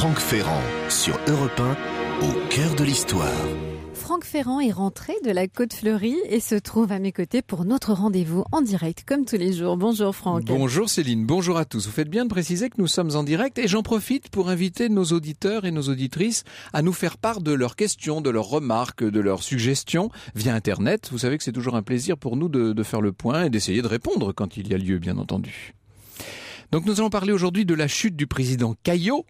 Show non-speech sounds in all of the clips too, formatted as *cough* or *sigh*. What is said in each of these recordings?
Franck Ferrand sur Europe au cœur de l'histoire. Franck Ferrand est rentré de la Côte Fleurie et se trouve à mes côtés pour notre rendez-vous en direct, comme tous les jours. Bonjour Franck. Bonjour Céline, bonjour à tous. Vous faites bien de préciser que nous sommes en direct et j'en profite pour inviter nos auditeurs et nos auditrices à nous faire part de leurs questions, de leurs remarques, de leurs suggestions via Internet. Vous savez que c'est toujours un plaisir pour nous de faire le point et d'essayer de répondre quand il y a lieu, bien entendu. Donc nous allons parler aujourd'hui de la chute du président Caillot.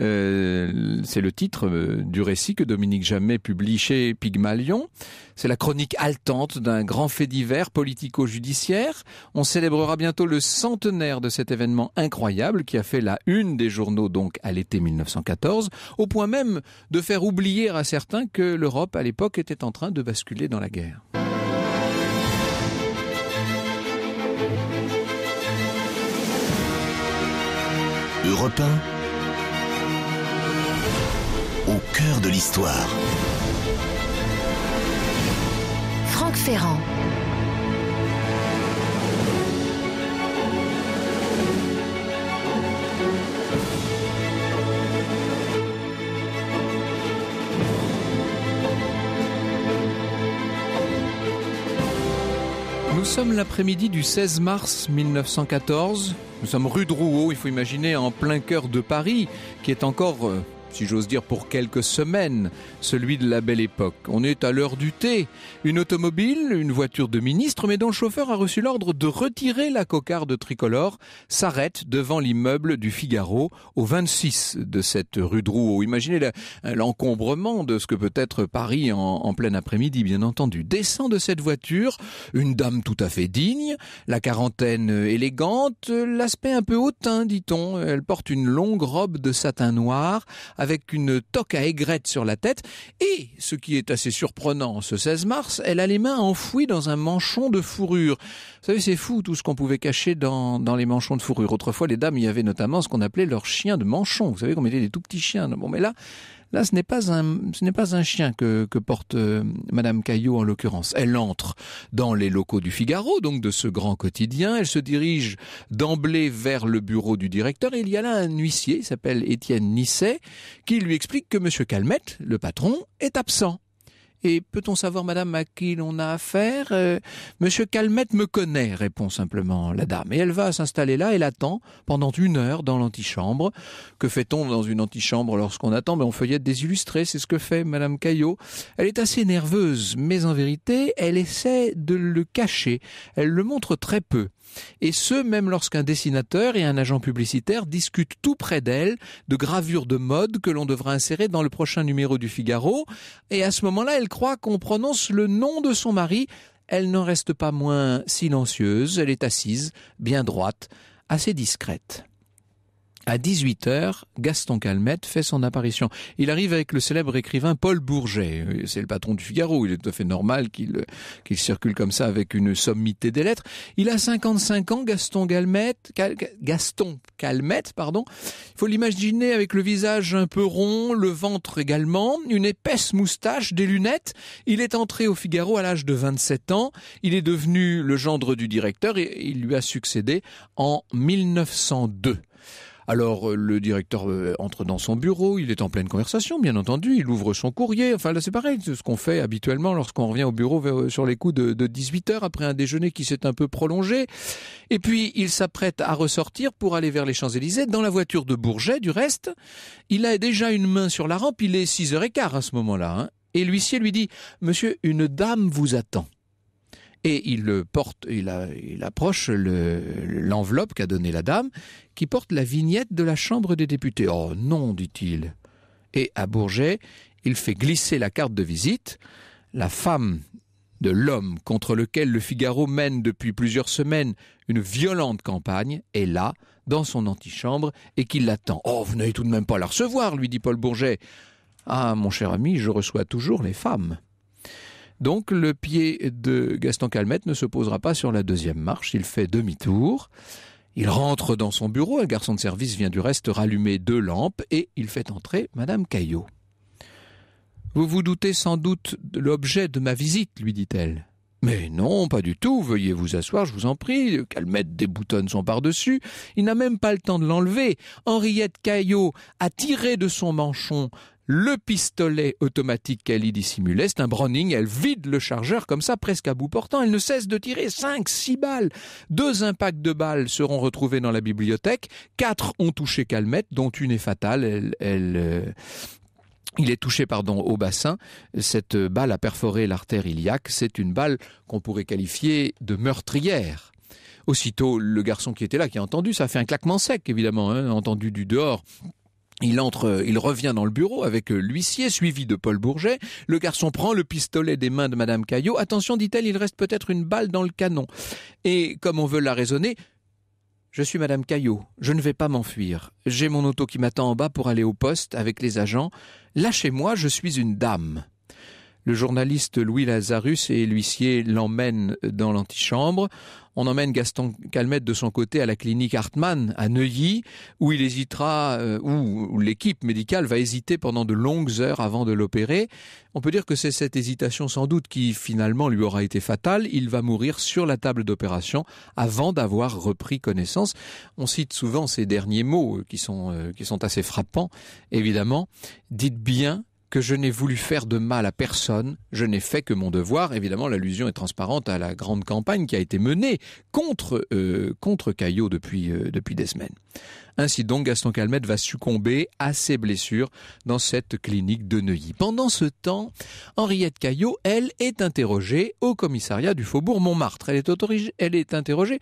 Euh, c'est le titre euh, du récit que Dominique Jamais publie chez Pygmalion. C'est la chronique haletante d'un grand fait divers politico-judiciaire. On célébrera bientôt le centenaire de cet événement incroyable qui a fait la une des journaux donc à l'été 1914, au point même de faire oublier à certains que l'Europe à l'époque était en train de basculer dans la guerre. Europe 1, au cœur de l'histoire. Franck Ferrand. Nous sommes l'après-midi du 16 mars 1914. Nous sommes rue de Rouault, il faut imaginer en plein cœur de Paris, qui est encore euh, si j'ose dire pour quelques semaines, celui de la belle époque. On est à l'heure du thé. Une automobile, une voiture de ministre, mais dont le chauffeur a reçu l'ordre de retirer la cocarde tricolore, s'arrête devant l'immeuble du Figaro au 26 de cette rue de Rouault. Imaginez l'encombrement de ce que peut être Paris en, en plein après-midi, bien entendu. Descend de cette voiture une dame tout à fait digne, la quarantaine élégante, l'aspect un peu hautain, dit-on. Elle porte une longue robe de satin noir, avec une toque à aigrette sur la tête, et, ce qui est assez surprenant ce 16 mars, elle a les mains enfouies dans un manchon de fourrure. Vous savez, c'est fou tout ce qu'on pouvait cacher dans, dans les manchons de fourrure. Autrefois, les dames y avait notamment ce qu'on appelait leurs chiens de manchon. Vous savez qu'on mettait des tout petits chiens. Bon, mais là, Là, ce n'est pas un, ce n'est pas un chien que, porte euh, Madame Caillot en l'occurrence. Elle entre dans les locaux du Figaro, donc de ce grand quotidien. Elle se dirige d'emblée vers le bureau du directeur. Et il y a là un huissier, il s'appelle Étienne Nisset, qui lui explique que Monsieur Calmette, le patron, est absent. Et peut-on savoir, madame, à qui l'on a affaire euh, Monsieur Calmette me connaît, répond simplement la dame. Et elle va s'installer là elle attend pendant une heure dans l'antichambre. Que fait-on dans une antichambre lorsqu'on attend mais ben, On feuillette des illustrés, c'est ce que fait madame Caillot. Elle est assez nerveuse, mais en vérité, elle essaie de le cacher. Elle le montre très peu et ce même lorsqu'un dessinateur et un agent publicitaire discutent tout près d'elle de gravures de mode que l'on devra insérer dans le prochain numéro du Figaro, et à ce moment-là elle croit qu'on prononce le nom de son mari, elle n'en reste pas moins silencieuse, elle est assise, bien droite, assez discrète. À 18h, Gaston Calmette fait son apparition. Il arrive avec le célèbre écrivain Paul Bourget. C'est le patron du Figaro. Il est tout à fait normal qu'il circule comme ça avec une sommité des lettres. Il a 55 ans, Gaston Calmette. Gaston Calmette, pardon. Il faut l'imaginer avec le visage un peu rond, le ventre également, une épaisse moustache, des lunettes. Il est entré au Figaro à l'âge de 27 ans. Il est devenu le gendre du directeur et il lui a succédé en 1902. Alors euh, le directeur euh, entre dans son bureau, il est en pleine conversation, bien entendu, il ouvre son courrier. Enfin là c'est pareil, c'est ce qu'on fait habituellement lorsqu'on revient au bureau euh, sur les coups de, 18 heures après un déjeuner qui s'est un peu prolongé. Et puis il s'apprête à ressortir pour aller vers les Champs-Élysées. Dans la voiture de Bourget, du reste, il a déjà une main sur la rampe, il est 6h15 à ce moment-là. Hein. Et l'huissier lui dit, Monsieur, une dame vous attend et il le porte, il, approche l'enveloppe qu'a donnée la dame, qui porte la vignette de la Chambre des députés. Oh non, dit-il. Et à Bourget, il fait glisser la carte de visite. La femme de l'homme contre lequel le Figaro mène depuis plusieurs semaines une violente campagne est là, dans son antichambre, et qui l'attend. Oh, vous n'allez tout de même pas la recevoir, lui dit Paul Bourget. Ah, mon cher ami, je reçois toujours les femmes. Donc le pied de Gaston Calmette ne se posera pas sur la deuxième marche, il fait demi-tour. Il rentre dans son bureau, un garçon de service vient du reste rallumer deux lampes et il fait entrer Madame Caillot. Vous vous doutez sans doute de l'objet de ma visite, lui dit-elle. Mais non, pas du tout, veuillez vous asseoir, je vous en prie. Calmette déboutonne sont par-dessus. Il n'a même pas le temps de l'enlever. Henriette Caillot a tiré de son manchon le pistolet automatique qu'elle y dissimulait, c'est un Browning, elle vide le chargeur comme ça, presque à bout portant, elle ne cesse de tirer cinq, six balles. Deux impacts de balles seront retrouvés dans la bibliothèque, quatre ont touché Calmette, dont une est fatale, elle, euh, il est touché pardon au bassin. Cette balle a perforé l'artère iliaque. C'est une balle qu'on pourrait qualifier de meurtrière. Aussitôt, le garçon qui était là, qui a entendu, ça fait un claquement sec, évidemment, hein, entendu du dehors. Il entre, euh, il revient dans le bureau avec euh, l'huissier, suivi de Paul Bourget. Le garçon prend le pistolet des mains de Madame Caillot. Attention, dit-elle, il reste peut-être une balle dans le canon. Et comme on veut la raisonner, je suis Madame Caillot. Je ne vais pas m'enfuir. J'ai mon auto qui m'attend en bas pour aller au poste avec les agents. Lâchez-moi, je suis une dame. Le journaliste Louis Lazarus et l'huissier l'emmènent dans l'antichambre. On emmène Gaston Calmette de son côté à la clinique Hartmann à Neuilly, où il hésitera, euh, où l'équipe médicale va hésiter pendant de longues heures avant de l'opérer. On peut dire que c'est cette hésitation sans doute qui finalement lui aura été fatale. Il va mourir sur la table d'opération avant d'avoir repris connaissance. On cite souvent ces derniers mots euh, euh, qui sont assez frappants, évidemment. Dites bien que je n'ai voulu faire de mal à personne, je n'ai fait que mon devoir. Évidemment, l'allusion est transparente à la grande campagne qui a été menée contre, euh, contre Caillot depuis, euh, depuis des semaines. Ainsi donc, Gaston Calmette va succomber à ses blessures dans cette clinique de Neuilly. Pendant ce temps, Henriette Caillot, elle, est interrogée au commissariat du Faubourg Montmartre. Elle est, elle est interrogée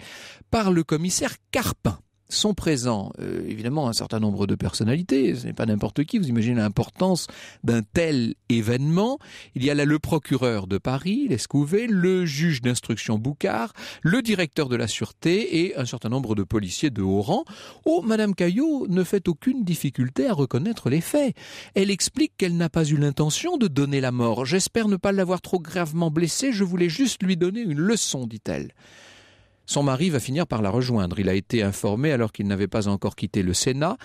par le commissaire Carpin sont présents euh, évidemment un certain nombre de personnalités, ce n'est pas n'importe qui, vous imaginez l'importance d'un tel événement. Il y a là le procureur de Paris, Lescouvé, le juge d'instruction Boucard, le directeur de la sûreté et un certain nombre de policiers de haut rang. Oh, madame Caillot ne fait aucune difficulté à reconnaître les faits. Elle explique qu'elle n'a pas eu l'intention de donner la mort. J'espère ne pas l'avoir trop gravement blessée, je voulais juste lui donner une leçon, dit-elle. Son mari va finir par la rejoindre. Il a été informé alors qu'il n'avait pas encore quitté le Sénat.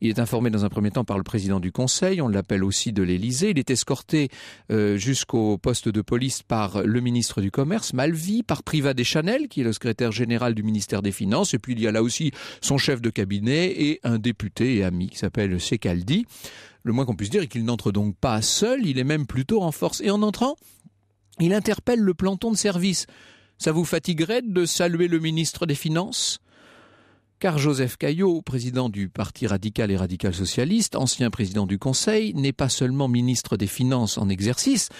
Il est informé dans un premier temps par le président du Conseil, on l'appelle aussi de l'Élysée. Il est escorté euh, jusqu'au poste de police par le ministre du Commerce, Malvi, par Privat Deschanel, qui est le secrétaire général du ministère des Finances. Et puis il y a là aussi son chef de cabinet et un député et ami qui s'appelle Secaldi. Le moins qu'on puisse dire est qu'il n'entre donc pas seul, il est même plutôt en force. Et en entrant, il interpelle le planton de service. Ça vous fatiguerait de saluer le ministre des Finances Car Joseph Caillot, président du Parti radical et radical socialiste, ancien président du Conseil, n'est pas seulement ministre des Finances en exercice.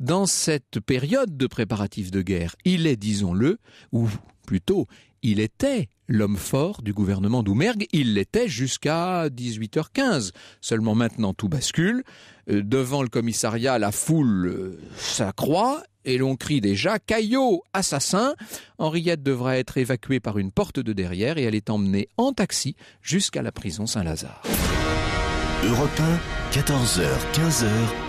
Dans cette période de préparatifs de guerre, il est, disons-le, ou plutôt, il était l'homme fort du gouvernement d'Oumergue, il l'était jusqu'à 18h15. Seulement maintenant tout bascule, euh, devant le commissariat la foule euh, s'accroît et l'on crie déjà Caillot, assassin Henriette devra être évacuée par une porte de derrière et elle est emmenée en taxi jusqu'à la prison Saint-Lazare. 14h, 15h.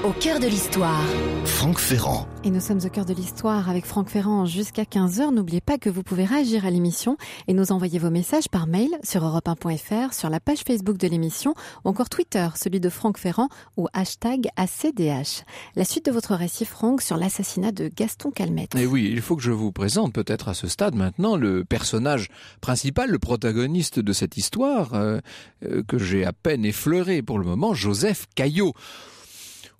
Au cœur de l'histoire. Franck Ferrand. Et nous sommes au cœur de l'histoire avec Franck Ferrand jusqu'à 15h. N'oubliez pas que vous pouvez réagir à l'émission et nous envoyer vos messages par mail sur europe1.fr, sur la page Facebook de l'émission ou encore Twitter, celui de Franck Ferrand ou hashtag ACDH. La suite de votre récit, Franck, sur l'assassinat de Gaston Calmette. Et eh oui, il faut que je vous présente peut-être à ce stade maintenant le personnage principal, le protagoniste de cette histoire euh, euh, que j'ai à peine effleuré pour le moment, Joseph Caillot.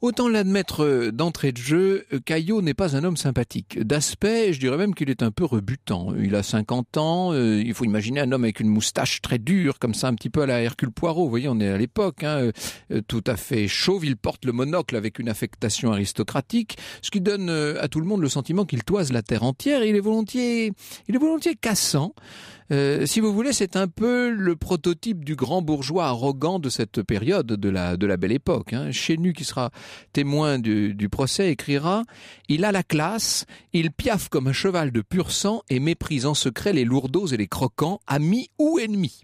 Autant l'admettre d'entrée de jeu, Caillot n'est pas un homme sympathique. D'aspect, je dirais même qu'il est un peu rebutant. Il a 50 ans, euh, il faut imaginer un homme avec une moustache très dure, comme ça, un petit peu à la Hercule Poirot. Vous voyez, on est à l'époque, hein, euh, tout à fait chauve. Il porte le monocle avec une affectation aristocratique, ce qui donne euh, à tout le monde le sentiment qu'il toise la terre entière. il est volontiers, il est volontiers cassant. Euh, si vous voulez, c'est un peu le prototype du grand bourgeois arrogant de cette période de la, de la belle époque. Hein. Chénu, qui sera témoin du, du procès, écrira Il a la classe, il piaffe comme un cheval de pur sang et méprise en secret les lourdeaux et les croquants, amis ou ennemis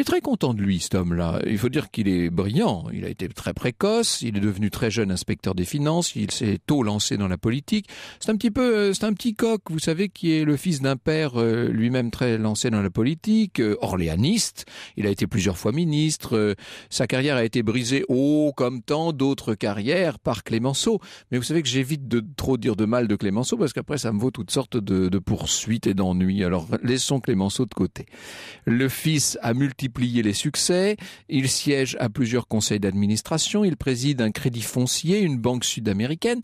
est très content de lui, cet homme-là. Il faut dire qu'il est brillant. Il a été très précoce. Il est devenu très jeune inspecteur des finances. Il s'est tôt lancé dans la politique. C'est un petit peu, euh, c'est un petit coq, vous savez, qui est le fils d'un père euh, lui-même très lancé dans la politique, euh, orléaniste. Il a été plusieurs fois ministre. Sa carrière a été brisée, oh, comme tant d'autres carrières, par Clémenceau. Mais vous savez que j'évite de trop dire de mal de Clémenceau parce qu'après ça me vaut toutes sortes de, de poursuites et d'ennuis. Alors laissons Clémenceau de côté. Le fils a multiplié plier les succès, il siège à plusieurs conseils d'administration, il préside un crédit foncier, une banque sud-américaine.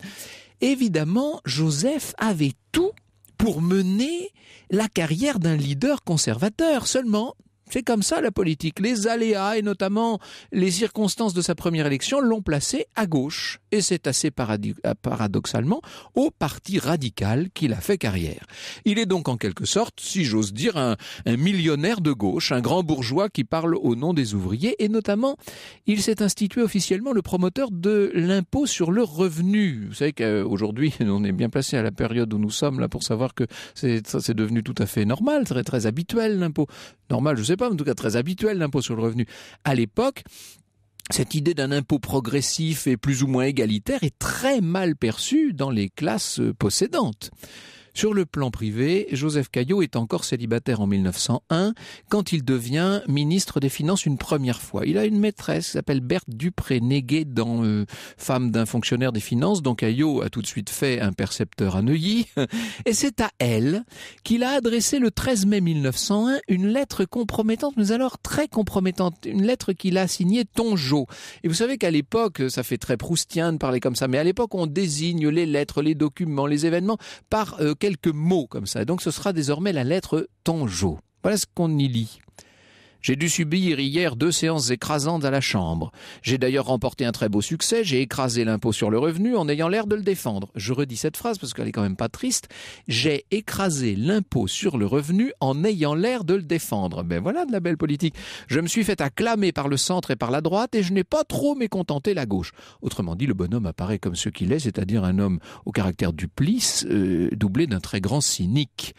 Évidemment, Joseph avait tout pour mener la carrière d'un leader conservateur. Seulement, c'est comme ça la politique. Les aléas et notamment les circonstances de sa première élection l'ont placé à gauche. Et c'est assez euh, paradoxalement au parti radical qu'il a fait carrière. Il est donc en quelque sorte, si j'ose dire, un, millionnaire de gauche, un grand bourgeois qui parle au nom des ouvriers et notamment il s'est institué officiellement le promoteur de l'impôt sur le revenu. Vous savez qu'aujourd'hui *laughs* on est bien placé à la période où nous sommes là pour savoir que c'est devenu tout à fait normal, très très habituel l'impôt. Normal, je sais pas en tout cas très habituel, l'impôt sur le revenu. À l'époque, cette idée d'un impôt progressif et plus ou moins égalitaire est très mal perçue dans les classes possédantes. Sur le plan privé, Joseph Caillot est encore célibataire en 1901 quand il devient ministre des Finances une première fois. Il a une maîtresse qui s'appelle Berthe Dupré, néguée dans euh, Femme d'un fonctionnaire des finances, dont Caillot a tout de suite fait un percepteur à Neuilly. *laughs* Et c'est à elle qu'il a adressé le 13 mai 1901 une lettre compromettante, mais alors très compromettante, une lettre qu'il a signée Tongeau. Et vous savez qu'à l'époque, ça fait très proustien de parler comme ça, mais à l'époque, on désigne les lettres, les documents, les événements par euh, quelques mots comme ça. Donc ce sera désormais la lettre Tanjo. Voilà ce qu'on y lit. J'ai dû subir hier deux séances écrasantes à la Chambre. J'ai d'ailleurs remporté un très beau succès, j'ai écrasé l'impôt sur le revenu en ayant l'air de le défendre. Je redis cette phrase parce qu'elle est quand même pas triste. J'ai écrasé l'impôt sur le revenu en ayant l'air de le défendre. Ben voilà de la belle politique. Je me suis fait acclamer par le centre et par la droite et je n'ai pas trop mécontenté la gauche. Autrement dit, le bonhomme apparaît comme ce qu'il est, c'est-à-dire un homme au caractère duplice, plis euh, doublé d'un très grand cynique.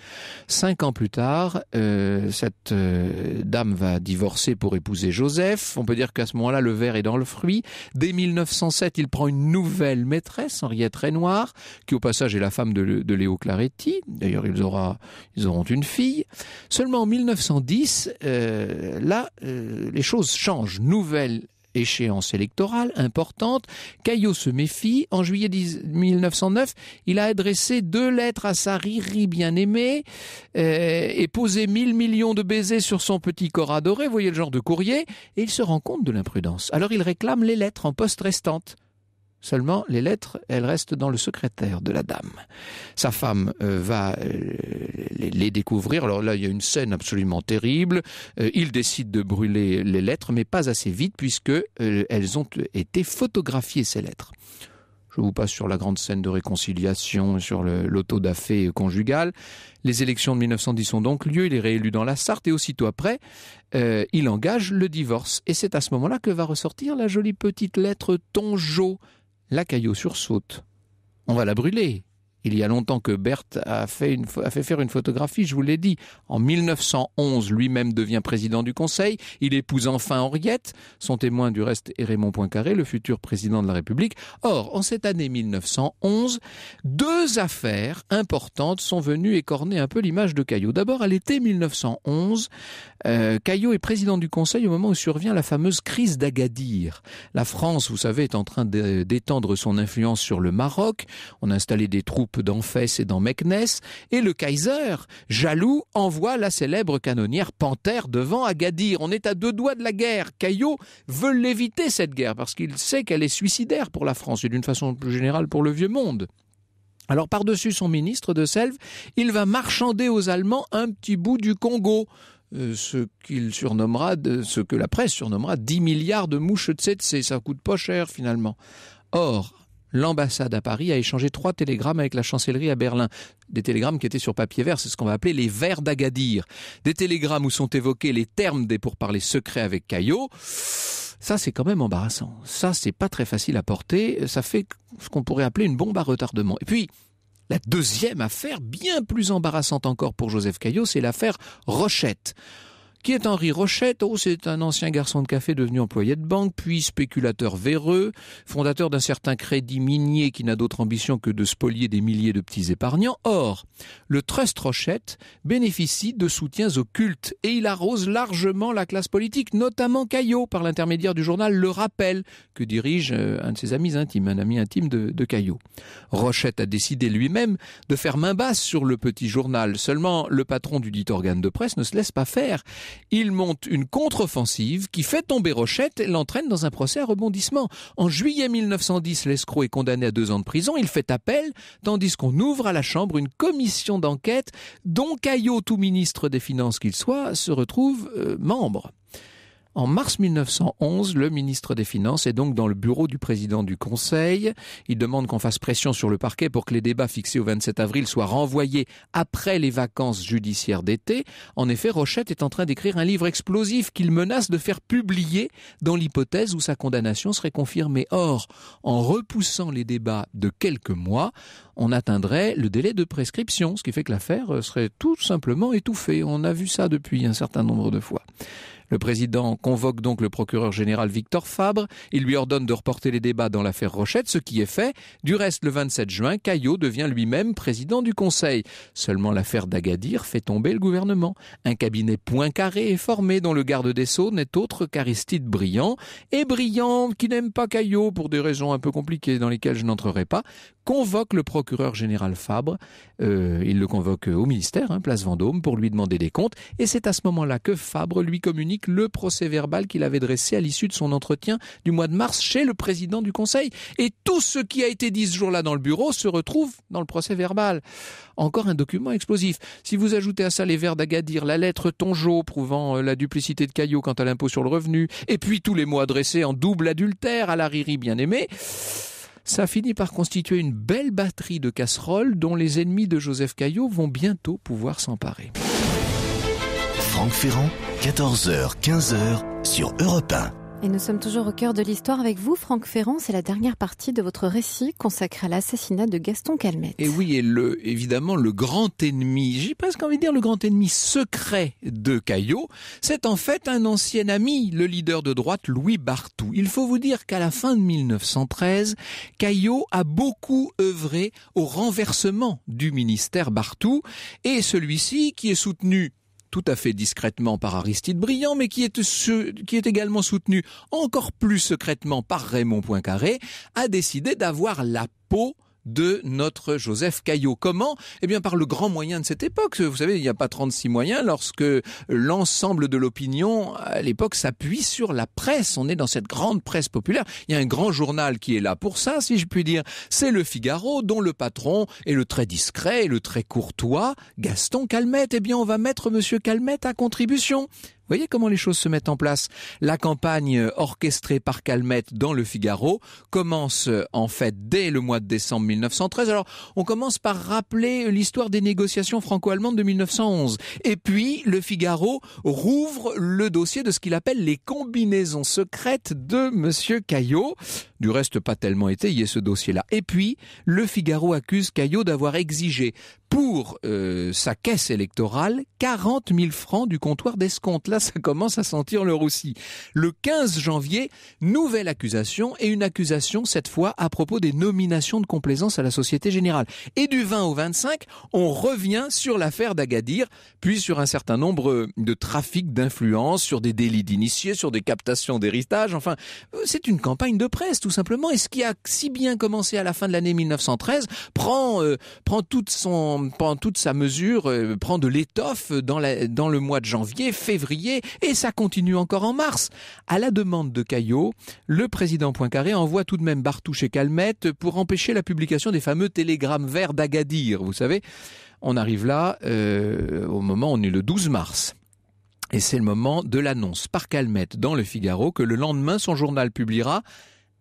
Cinq ans plus tard, euh, cette euh, dame va divorcé pour épouser Joseph. On peut dire qu'à ce moment-là, le verre est dans le fruit. Dès 1907, il prend une nouvelle maîtresse, Henriette Renoir, qui au passage est la femme de, Léo Claretti. D'ailleurs, ils, auront une fille. Seulement en 1910, euh, là, euh, les choses changent. Nouvelle échéance électorale importante, Caillot se méfie. En juillet 1909, il a adressé deux lettres à sa Riri bien-aimée euh, et posé mille millions de baisers sur son petit corps adoré, voyez le genre de courrier, et il se rend compte de l'imprudence. Alors il réclame les lettres en poste restante. Seulement, les lettres, elles restent dans le secrétaire de la dame. Sa femme euh, va euh, les, découvrir. Alors là, il y a une scène absolument terrible. Euh, il décide de brûler les lettres, mais pas assez vite, puisque elles ont été photographiées, ces lettres. Je vous passe sur la grande scène de réconciliation, sur l'autodafé fé conjugal. Les élections de 1910 ont donc lieu, il est réélu dans la Sarthe et aussitôt après, il engage le divorce. Et c'est à ce moment-là que va ressortir la jolie petite lettre Tongeau la caillot sursaute. On va la brûler il y a longtemps que Berthe a fait, faire une photographie, je vous l'ai dit. En 1911, lui-même devient président du Conseil, il épouse enfin Henriette, son témoin du reste est Raymond Poincaré, le futur président de la République. Or, en cette année 1911, deux affaires importantes sont venues écorner un peu l'image de Caillot. D'abord, à l'été 1911, euh, Caillot est président du Conseil au moment où survient la fameuse crise d'Agadir. La France, vous savez, est en train d'étendre son influence sur le Maroc, on a installé des troupes dans et dans Meknès, et le Kaiser, jaloux, envoie la célèbre canonnière Panthère devant Agadir. On est à deux doigts de la guerre. Caillot veut l'éviter, cette guerre, parce qu'il sait qu'elle est suicidaire pour la France et d'une façon plus générale pour le vieux monde. Alors par-dessus son ministre de Selve, il va marchander aux Allemands un petit bout du Congo, euh, ce qu'il surnommera, ce que la presse surnommera 10 milliards de mouches de tsetse, ça coûte pas cher finalement. Or, l'ambassade à Paris a échangé trois télégrammes avec la chancellerie à Berlin. Des télégrammes qui étaient sur papier vert, c'est ce qu'on va appeler les verts d'Agadir. Des télégrammes où sont évoqués les termes des pourparlers secrets avec Caillot. Ça, c'est quand même embarrassant. Ça, c'est pas très facile à porter. Ça fait ce qu'on pourrait appeler une bombe à retardement. Et puis, la deuxième affaire, bien plus embarrassante encore pour Joseph Caillot, c'est l'affaire Rochette. Qui est Henri Rochette Oh, c'est un ancien garçon de café devenu employé de banque, puis spéculateur véreux, fondateur d'un certain crédit minier qui n'a d'autre ambition que de spolier des milliers de petits épargnants. Or, le Trust Rochette bénéficie de soutiens occultes et il arrose largement la classe politique, notamment Caillot, par l'intermédiaire du journal Le Rappel, que dirige euh, un de ses amis intimes, un ami intime de, de Caillot. Rochette a décidé lui-même de faire main basse sur le petit journal. Seulement, le patron du dit organe de presse ne se laisse pas faire. Il monte une contre-offensive qui fait tomber Rochette et l'entraîne dans un procès à rebondissement. En juillet 1910, l'escroc est condamné à deux ans de prison. Il fait appel, tandis qu'on ouvre à la Chambre une commission d'enquête dont Caillot, tout ministre des Finances qu'il soit, se retrouve euh, membre. En mars 1911, le ministre des Finances est donc dans le bureau du président du Conseil. Il demande qu'on fasse pression sur le parquet pour que les débats fixés au 27 avril soient renvoyés après les vacances judiciaires d'été. En effet, Rochette est en train d'écrire un livre explosif qu'il menace de faire publier dans l'hypothèse où sa condamnation serait confirmée. Or, en repoussant les débats de quelques mois, on atteindrait le délai de prescription, ce qui fait que l'affaire serait tout simplement étouffée. On a vu ça depuis un certain nombre de fois. Le président convoque donc le procureur général Victor Fabre. Il lui ordonne de reporter les débats dans l'affaire Rochette, ce qui est fait. Du reste, le 27 juin, Caillot devient lui-même président du Conseil. Seulement l'affaire d'Agadir fait tomber le gouvernement. Un cabinet point carré est formé dont le garde des Sceaux n'est autre qu'Aristide Briand. Et Briand, qui n'aime pas Caillot pour des raisons un peu compliquées dans lesquelles je n'entrerai pas, convoque le procureur général Fabre. Euh, il le convoque au ministère, hein, place Vendôme, pour lui demander des comptes. Et c'est à ce moment-là que Fabre lui communique le procès verbal qu'il avait dressé à l'issue de son entretien du mois de mars chez le président du Conseil. Et tout ce qui a été dit ce jour-là dans le bureau se retrouve dans le procès verbal. Encore un document explosif. Si vous ajoutez à ça les vers d'Agadir, la lettre Tongeau prouvant euh, la duplicité de Caillot quant à l'impôt sur le revenu, et puis tous les mots adressés en double adultère à la Riri bien-aimée, ça finit par constituer une belle batterie de casseroles dont les ennemis de Joseph Caillot vont bientôt pouvoir s'emparer. Franck Ferrand, 14h, 15h sur Europe 1. Et nous sommes toujours au cœur de l'histoire avec vous, Franck Ferrand. C'est la dernière partie de votre récit consacré à l'assassinat de Gaston Calmette. Et oui, et le, évidemment, le grand ennemi, j'ai presque envie de dire le grand ennemi secret de Caillot, c'est en fait un ancien ami, le leader de droite Louis Bartou. Il faut vous dire qu'à la fin de 1913, Caillot a beaucoup œuvré au renversement du ministère Bartou. et celui-ci, qui est soutenu tout à fait discrètement par Aristide Briand, mais qui est, qui est également soutenu encore plus secrètement par Raymond Poincaré, a décidé d'avoir la peau de notre Joseph Caillot. Comment Eh bien par le grand moyen de cette époque. Vous savez, il n'y a pas 36 moyens lorsque l'ensemble de l'opinion à l'époque s'appuie sur la presse. On est dans cette grande presse populaire. Il y a un grand journal qui est là pour ça, si je puis dire. C'est le Figaro dont le patron est le très discret et le très courtois Gaston Calmette. Eh bien on va mettre monsieur Calmette à contribution voyez comment les choses se mettent en place. La campagne euh, orchestrée par Calmette dans le Figaro commence euh, en fait dès le mois de décembre 1913. Alors, on commence par rappeler euh, l'histoire des négociations franco-allemandes de 1911. Et puis, le Figaro rouvre le dossier de ce qu'il appelle les combinaisons secrètes de monsieur Caillot. Du reste, pas tellement étayé ce dossier-là. Et puis, le Figaro accuse Caillot d'avoir exigé pour sa caisse électorale 40 000 francs du comptoir d'escompte ça commence à sentir le roussi. Le 15 janvier, nouvelle accusation et une accusation cette fois à propos des nominations de complaisance à la Société Générale. Et du 20 au 25, on revient sur l'affaire d'Agadir, puis sur un certain nombre de trafics d'influence, sur des délits d'initiés, sur des captations d'héritage. Enfin, c'est une campagne de presse tout simplement. Et ce qui a si bien commencé à la fin de l'année 1913 prend euh, prend toute son toute sa mesure, euh, prend de l'étoffe dans dans le mois de janvier, février et ça continue encore en mars. À la demande de Caillot, le président Poincaré envoie tout de même Bartouche et Calmette pour empêcher la publication des fameux télégrammes verts d'Agadir, vous savez. On arrive là euh, au moment, on est le 12 mars. Et c'est le moment de l'annonce par Calmette dans le Figaro que le lendemain, son journal publiera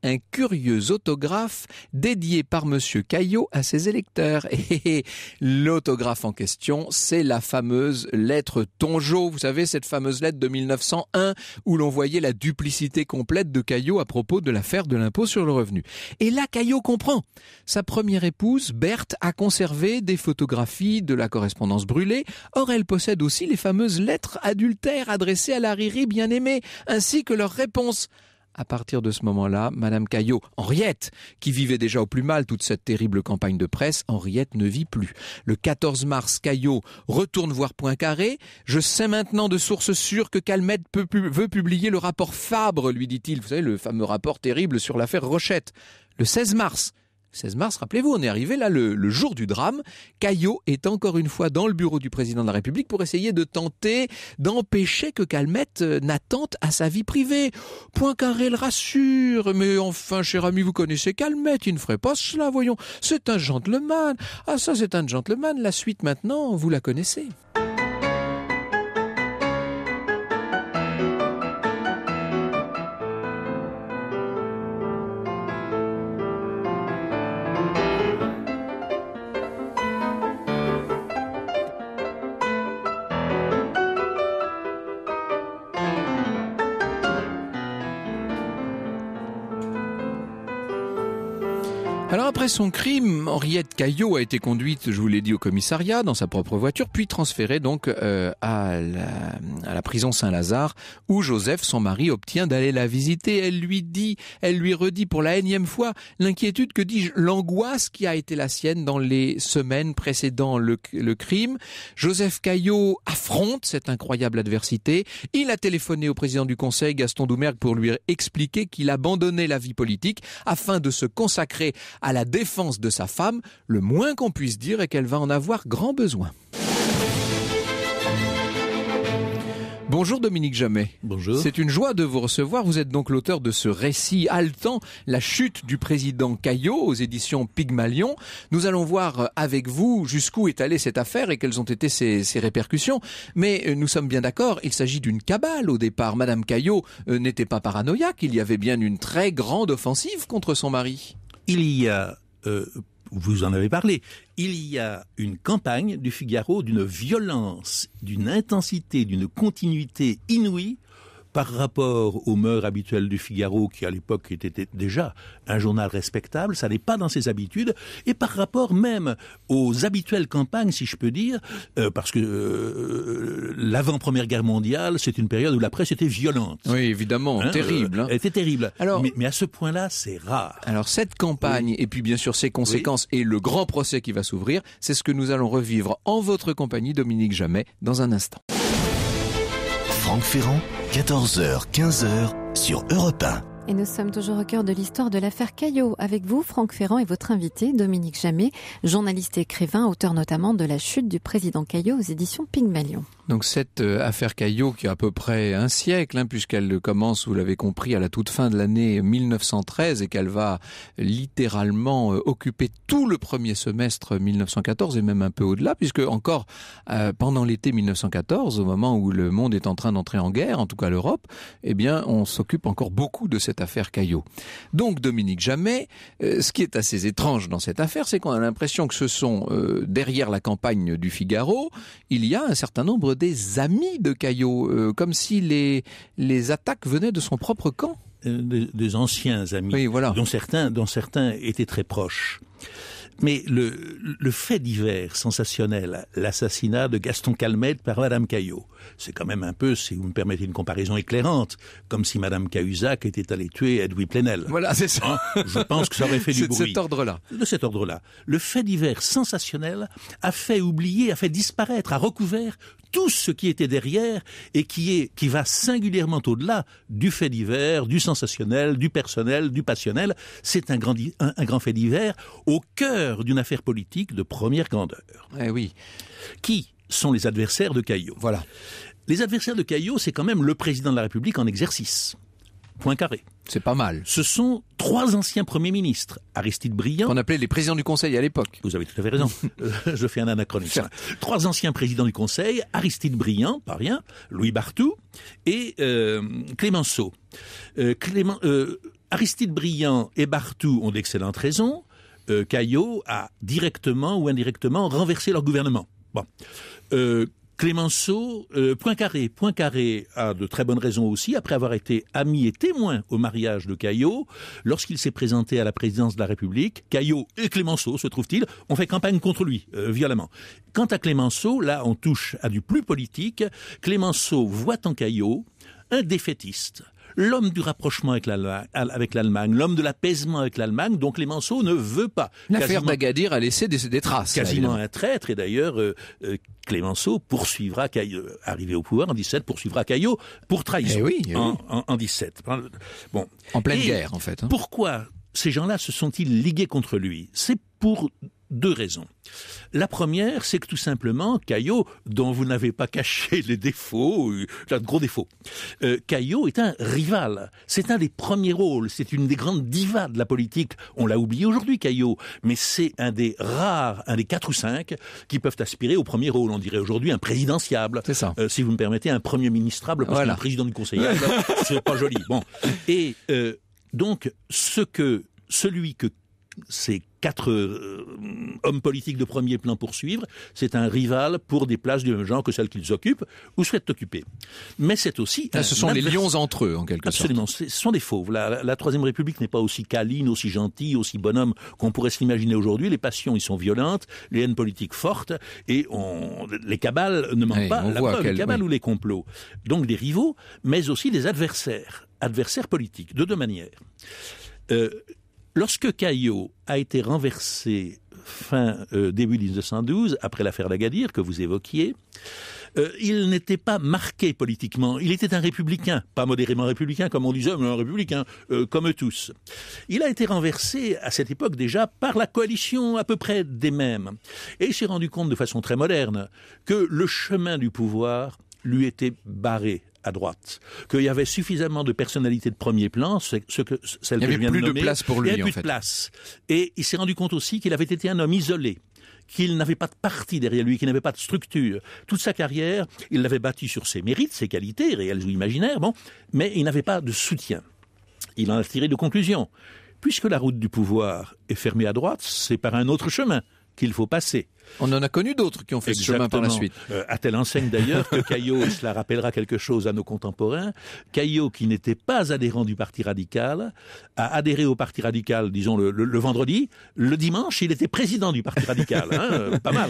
un curieux autographe dédié par Monsieur Caillot à ses électeurs. *laughs* Et l'autographe en question, c'est la fameuse lettre Tongeau. Vous savez, cette fameuse lettre de 1901 où l'on voyait la duplicité complète de Caillot à propos de l'affaire de l'impôt sur le revenu. Et là, Caillot comprend. Sa première épouse, Berthe, a conservé des photographies de la correspondance brûlée. Or, elle possède aussi les fameuses lettres adultères adressées à la Riri bien-aimée, ainsi que leurs réponses à partir de ce moment-là, Madame Caillot, Henriette, qui vivait déjà au plus mal toute cette terrible campagne de presse, Henriette ne vit plus. Le 14 mars, Caillot retourne voir Poincaré. Je sais maintenant de sources sûres que Calmette veut publier le rapport Fabre, lui dit-il. Vous savez, le fameux rapport terrible sur l'affaire Rochette. Le 16 mars, 16 mars, rappelez-vous, on est arrivé là le, jour du drame. Caillot est encore une fois dans le bureau du président de la République pour essayer de tenter d'empêcher que Calmette euh, n'attente à sa vie privée. Point carré le rassure, mais enfin, cher ami, vous connaissez Calmette, il ne ferait pas cela, voyons. C'est un gentleman. Ah ça, c'est un gentleman. La suite maintenant, vous la connaissez. Après son crime, Henriette Caillot a été conduite, je vous l'ai dit, au commissariat dans sa propre voiture, puis transférée donc euh, à, la, à, la, prison Saint-Lazare, où Joseph, son mari, obtient d'aller la visiter. Elle lui dit, elle lui redit pour la énième fois l'inquiétude, que dis-je, l'angoisse qui a été la sienne dans les semaines précédant le, le crime. Joseph Caillot affronte cette incroyable adversité. Il a téléphoné au président du Conseil, Gaston Doumergue, pour lui expliquer qu'il abandonnait la vie politique afin de se consacrer à la défense de sa femme, le moins qu'on puisse dire est qu'elle va en avoir grand besoin. Bonjour Dominique Jamais. Bonjour. C'est une joie de vous recevoir. Vous êtes donc l'auteur de ce récit haletant, La chute du président Caillot aux éditions Pygmalion. Nous allons voir avec vous jusqu'où est allée cette affaire et quelles ont été ses, ses répercussions. Mais euh, nous sommes bien d'accord, il s'agit d'une cabale au départ. Madame Caillot euh, n'était pas paranoïaque, il y avait bien une très grande offensive contre son mari. Il y a euh, vous en avez parlé, il y a une campagne du Figaro d'une violence, d'une intensité, d'une continuité inouïe par rapport aux mœurs habituelles du Figaro, qui à l'époque était déjà un journal respectable, ça n'est pas dans ses habitudes, et par rapport même aux habituelles campagnes, si je peux dire, euh, parce que euh, l'avant-première guerre mondiale, c'est une période où la presse était violente. Oui, évidemment, hein, terrible. Hein. Euh, était terrible. mais, à ce point-là, c'est rare. Alors cette campagne, et puis bien sûr ses conséquences, et le grand procès qui va s'ouvrir, c'est ce que nous allons revivre en votre compagnie, Dominique Jamais, dans un instant. Franck Ferrand 14h, 15h sur Europe 1. Et nous sommes toujours au cœur de l'histoire de l'affaire Caillot. Avec vous, Franck Ferrand et votre invité, Dominique Jamet, journaliste et écrivain, auteur notamment de La chute du président Caillot aux éditions Pygmalion. Donc cette euh, affaire Caillot qui a à peu près un siècle, hein, puisqu'elle commence, vous l'avez compris, à la toute fin de l'année 1913 et qu'elle va littéralement euh, occuper tout le premier semestre 1914 et même un peu au-delà, puisque encore euh, pendant l'été 1914, au moment où le monde est en train d'entrer en guerre, en tout cas l'Europe, eh bien on s'occupe encore beaucoup de cette affaire Caillot. Donc Dominique Jamais, euh, ce qui est assez étrange dans cette affaire, c'est qu'on a l'impression que ce sont, euh, derrière la campagne du Figaro, il y a un certain nombre des amis de Caillot, euh, comme si les, les attaques venaient de son propre camp. Des, anciens amis, dont, certains, dont certains étaient très proches. Mais le, le fait divers sensationnel, l'assassinat de Gaston Calmette par Madame Caillot, c'est quand même un peu, si vous me permettez une comparaison éclairante, comme si Madame Cahuzac était allée tuer Edwin Plenel. Voilà, c'est ça. Hein, je pense que ça aurait fait du *laughs* bruit. De cet ordre-là. De cet ordre-là. Le fait divers sensationnel a fait oublier, a fait disparaître, a recouvert tout ce qui était derrière et qui est, qui va singulièrement au-delà du fait divers, du sensationnel, du personnel, du passionnel. C'est un grand, grand fait divers au cœur d'une affaire politique de première grandeur. Eh oui. Qui, sont les adversaires de Caillot. Voilà. Les adversaires de Caillot, c'est quand même le président de la République en exercice. Point carré. C'est pas mal. Ce sont trois anciens premiers ministres. Aristide Briand. Qu'on appelait les présidents du Conseil à l'époque. Vous avez tout à fait raison. *laughs* Euh, je fais un anachronisme. Trois anciens présidents du Conseil. Aristide Briand, pas rien. Louis Barthou et euh, Clémenceau. Euh, Aristide Briand et Barthou ont d'excellentes raisons. Caillot a directement ou indirectement renversé leur gouvernement. Bon. Euh, Clemenceau Clémenceau, Poincaré. a de très bonnes raisons aussi, après avoir été ami et témoin au mariage de Caillot, lorsqu'il s'est présenté à la présidence de la République, Caillot et Clémenceau, se trouvent-ils il ont fait campagne contre lui, euh, violemment. Quant à Clémenceau, là on touche à du plus politique, Clémenceau voit en Caillot un défaitiste, l'homme du rapprochement avec l'Allemagne, l'homme de l'apaisement avec l'Allemagne, donc Clémenceau ne veut pas. L'affaire d'Agadir a laissé des, des traces. Quasiment un traître, et d'ailleurs, euh, euh, Clémenceau poursuivra Caillot, euh, arrivé au pouvoir en 17, poursuivra Caillot pour trahison eh eh oui, En, 17. Hein, bon. En pleine guerre, en fait. Hein. Pourquoi ces gens-là se sont-ils ligués contre lui C'est pour deux raisons. La première, c'est que tout simplement, Caillot, dont vous n'avez pas caché les défauts, l'a euh, de gros défauts, euh, Caillot est un rival. C'est un des premiers rôles, c'est une des grandes divas de la politique. On l'a oublié aujourd'hui, Caillot, mais c'est un des rares, un des quatre ou cinq qui peuvent aspirer au premier rôle. On dirait aujourd'hui un présidentiable. C'est ça. Euh, si vous me permettez, un premier ministrable, parce que qu'un président du conseil, hein, *laughs* c'est pas joli. Bon. Et donc, ce que celui que ces quatre euh, hommes politiques de premier plan poursuivre, c'est un rival pour des places du même genre que celles qu'ils occupent ou souhaitent occuper. Mais c'est aussi... Ah, ce sont les lions entre eux, en quelque sorte. Absolument, ce sont des fauves. La, Troisième République n'est pas aussi câline, aussi gentille, aussi bonhomme qu'on pourrait s'imaginer aujourd'hui. Les passions, ils sont violentes, les haines politiques fortes, et on, les cabales ne manquent pas, la preuve, les cabales ou les complots. Donc des rivaux, mais aussi des adversaires, adversaires politiques, de deux manières. Euh, Lorsque Caillot a été renversé fin euh, début 1912, après l'affaire d'Agadir que vous évoquiez, euh, il n'était pas marqué politiquement. Il était un républicain, pas modérément républicain comme on disait, mais un républicain euh, comme tous. Il a été renversé à cette époque déjà par la coalition à peu près des mêmes. Et il s'est rendu compte de façon très moderne que le chemin du pouvoir lui était barré à droite, qu'il y avait suffisamment de personnalités de premier plan, ce que celle que plus de, place pour lui. Il avait plus de place. Et il s'est rendu compte aussi qu'il avait été un homme isolé qu'il n'avait pas de parti derrière lui, qu'il n'avait pas de structure. Toute sa carrière, il l'avait bâtie sur ses mérites, ses qualités, réelles ou imaginaires, bon, mais il n'avait pas de soutien. Il en a tiré de conclusion. Puisque la route du pouvoir est fermée à droite, c'est par un autre chemin qu'il faut passer. On en a connu d'autres qui ont fait ce chemin par la suite. Euh, a à telle enseigne d'ailleurs que Caillot, et cela rappellera quelque chose à nos contemporains, Caillot, qui n'était pas adhérent du Parti radical, a adhéré au Parti radical, disons, le, vendredi. Le dimanche, il était président du Parti radical. Hein, *laughs* pas mal.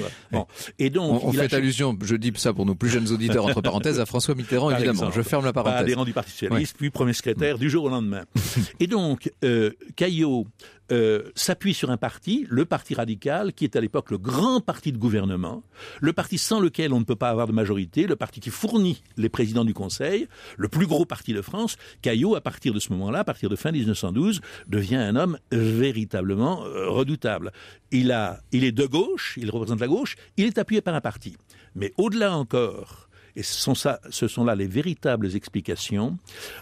Et donc, on, fait allusion, je dis ça pour nos plus jeunes auditeurs, entre parenthèses, à François Mitterrand, évidemment. je ferme la parenthèse. adhérent du Parti socialiste, puis premier secrétaire, du jour au lendemain. *laughs* et donc, euh, Caillot euh, s'appuie sur un parti, le Parti radical, qui est à l'époque le grand parti de gouvernement, le parti sans lequel on ne peut pas avoir de majorité, le parti qui fournit les présidents du Conseil, le plus gros parti de France. Caillot, à partir de ce moment-là, à partir de fin 1912, devient un homme véritablement euh, redoutable. Il, il est de gauche, il représente la gauche, il est appuyé par un parti. Mais au-delà encore et ce sont, ça, ce sont là les véritables explications,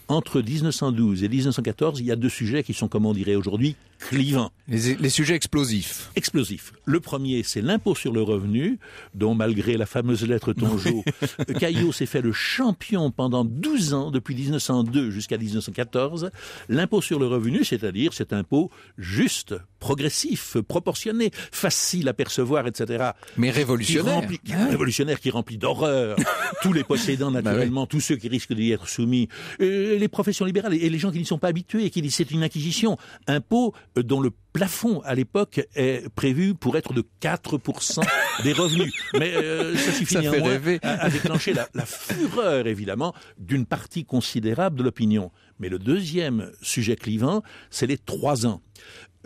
entre 1912 et 1914, il y a deux sujets qui sont, comme on dirait aujourd'hui, clivants. Les, sujets explosifs. Explosifs. Le premier, c'est l'impôt sur le revenu, dont malgré la fameuse lettre Tongeau, *laughs* Caillot s'est fait le champion pendant 12 ans, depuis 1902 jusqu'à 1914. L'impôt sur le revenu, c'est-à-dire cet impôt juste progressif, proportionné, facile à percevoir, etc. Mais révolutionnaire. Ah révolutionnaire qui remplit d'horreur *laughs* tous les possédants, bah naturellement, tous ceux qui risquent d'y être soumis, euh, les professions libérales et les gens qui n'y sont pas habitués et qui disent c'est une acquisition. Impôt euh, dont le plafond à l'époque est prévu pour être de 4% *laughs* des revenus. Mais euh, ça suffit ça à, déclencher la fureur, évidemment, d'une partie considérable de l'opinion. Mais le deuxième sujet clivant, c'est les trois ans.